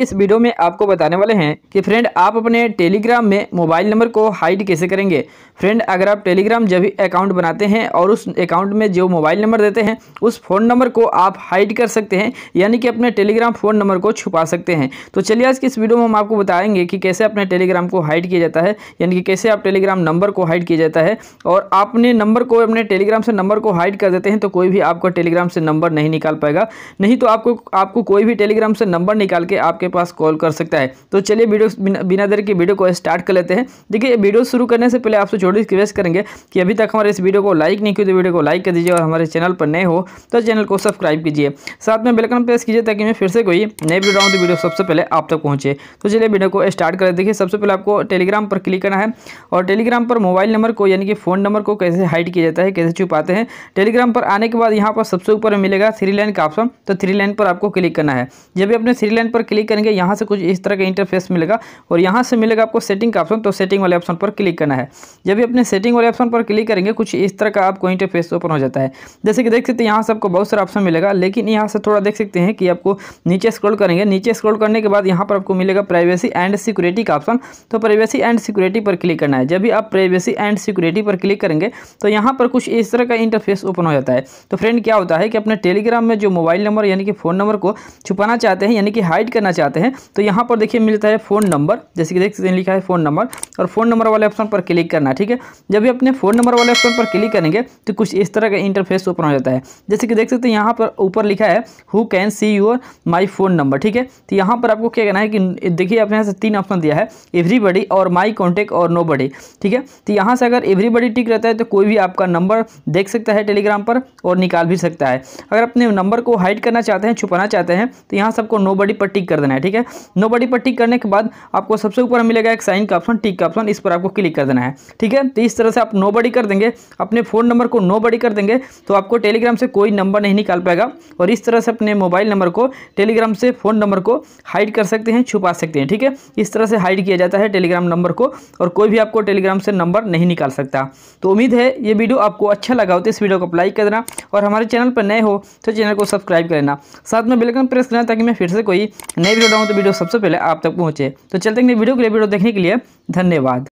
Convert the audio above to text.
इस वीडियो में आपको बताने वाले हैं कि फ्रेंड आप अपने टेलीग्राम में मोबाइल नंबर को हाइड कैसे करेंगे फ्रेंड अगर आप टेलीग्राम जब भी अकाउंट बनाते हैं और उस अकाउंट में जो मोबाइल नंबर देते हैं उस फ़ोन नंबर को आप हाइड कर सकते हैं यानी कि अपने टेलीग्राम फ़ोन नंबर को छुपा सकते हैं तो चलिए आज की इस वीडियो में हम आपको बताएंगे कि कैसे अपने टेलीग्राम को हाइड किया जाता है यानी कि कैसे आप टेलीग्राम नंबर को हाइड किया जाता है और आपने नंबर को अपने टेलीग्राम से नंबर को हाइड कर देते हैं तो कोई भी आपका टेलीग्राम से नंबर नहीं निकाल पाएगा नहीं तो आपको आपको कोई भी टेलीग्राम से नंबर निकाल के आपके आपके पास कॉल कर सकता है तो चलिए वीडियो बिना देर के वीडियो को स्टार्ट कर लेते हैं देखिए वीडियो शुरू करने से पहले आपसे छोटी रिक्वेस्ट करेंगे कि अभी तक हमारे इस वीडियो को लाइक नहीं किया तो वीडियो को लाइक कर दीजिए और हमारे चैनल पर नए हो तो चैनल को सब्सक्राइब कीजिए साथ में बेलकन प्रेस कीजिए ताकि मैं फिर से कोई नई वीडियो आऊँ तो वीडियो सबसे पहले आप तक पहुँचे तो चलिए वीडियो को स्टार्ट करें देखिए सबसे पहले आपको टेलीग्राम पर क्लिक करना है और टेलीग्राम पर मोबाइल नंबर को यानी कि फ़ोन नंबर को कैसे हाइड किया जाता है कैसे छुपाते हैं टेलीग्राम पर आने के बाद यहाँ पर सबसे ऊपर मिलेगा थ्री लाइन का ऑप्शन तो थ्री लाइन पर आपको क्लिक करना है जब भी अपने थ्री लाइन पर क्लिक करेंगे यहाँ से कुछ इस तरह का इंटरफेस मिलेगा और यहाँ से मिलेगा आपको सेटिंग का ऑप्शन तो सेटिंग वाले ऑप्शन पर क्लिक करना है जब भी अपने सेटिंग वाले ऑप्शन पर क्लिक करेंगे कुछ इस तरह का आपको इंटरफेस ओपन हो जाता है जैसे कि देख सकते हैं यहाँ से आपको बहुत सारा ऑप्शन मिलेगा लेकिन यहाँ से थोड़ा देख सकते हैं कि आपको नीचे स्क्रोल करेंगे नीचे स्क्रोल करने के बाद यहाँ पर आपको मिलेगा प्राइवेसी एंड सिक्योरिटी का ऑप्शन तो प्राइवेसी एंड सिक्योरिटी पर क्लिक करना है जब भी आप प्राइवेसी एंड सिक्योरिटी पर क्लिक करेंगे तो यहाँ पर कुछ इस तरह का इंटरफेस ओपन हो जाता है तो फ्रेंड क्या होता है कि अपने टेलीग्राम में जो मोबाइल नंबर यानी कि फ़ोन नंबर को छुपाना चाहते हैं यानी कि हाइड करना चाहते हैं आते हैं तो यहाँ पर देखिए मिलता है फ़ोन नंबर जैसे कि देख सकते हैं लिखा है फ़ोन नंबर और फ़ोन नंबर वाले ऑप्शन पर क्लिक करना ठीक है जब भी अपने फ़ोन नंबर वाले ऑप्शन पर क्लिक करेंगे तो कुछ इस तरह का इंटरफेस ओपन हो जाता है जैसे कि देख सकते हैं यहाँ पर ऊपर लिखा है who can see your my phone number ठीक है तो यहाँ पर आपको क्या कहना है कि देखिए आपने यहाँ से तीन ऑप्शन दिया है एवरीबडी और माई कॉन्टेक्ट और नो ठीक है तो यहाँ से अगर एवरीबडी टिक रहता है तो कोई भी आपका नंबर देख सकता है टेलीग्राम पर और निकाल भी सकता है अगर अपने नंबर को हाइड करना चाहते हैं छुपाना चाहते हैं तो यहाँ सबको नो पर टिक कर देना है है ठीक है नो बडी पर टिक करने के बाद आपको सबसे ऊपर मिलेगा एक साइन का ऑप्शन टिक का ऑप्शन इस पर आपको क्लिक कर देना है ठीक है तो इस तरह से आप नो बडी कर देंगे अपने फ़ोन नंबर को नो बडी कर देंगे तो आपको टेलीग्राम से कोई नंबर नहीं निकाल पाएगा और इस तरह से अपने मोबाइल नंबर को टेलीग्राम से फ़ोन नंबर को हाइड कर सकते हैं छुपा सकते हैं ठीक है इस तरह से हाइड किया जाता है टेलीग्राम नंबर को और कोई भी आपको टेलीग्राम से नंबर नहीं निकाल सकता तो उम्मीद है ये वीडियो आपको अच्छा लगा हो तो इस वीडियो को अप्लाई कर देना और हमारे चैनल पर नए हो तो चैनल को सब्सक्राइब कर लेना साथ में बेलकन प्रेस करना ताकि मैं फिर से कोई नई रहा डालूँ तो वीडियो सबसे पहले आप तक पहुँचे तो चलते वीडियो के लिए वीडियो देखने के लिए धन्यवाद